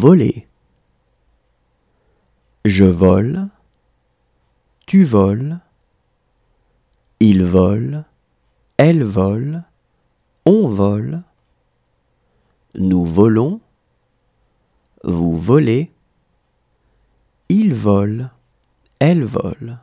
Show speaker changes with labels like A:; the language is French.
A: voler. Je vole, tu voles, il vole, elle vole, on vole, nous volons, vous volez, il vole, elle vole.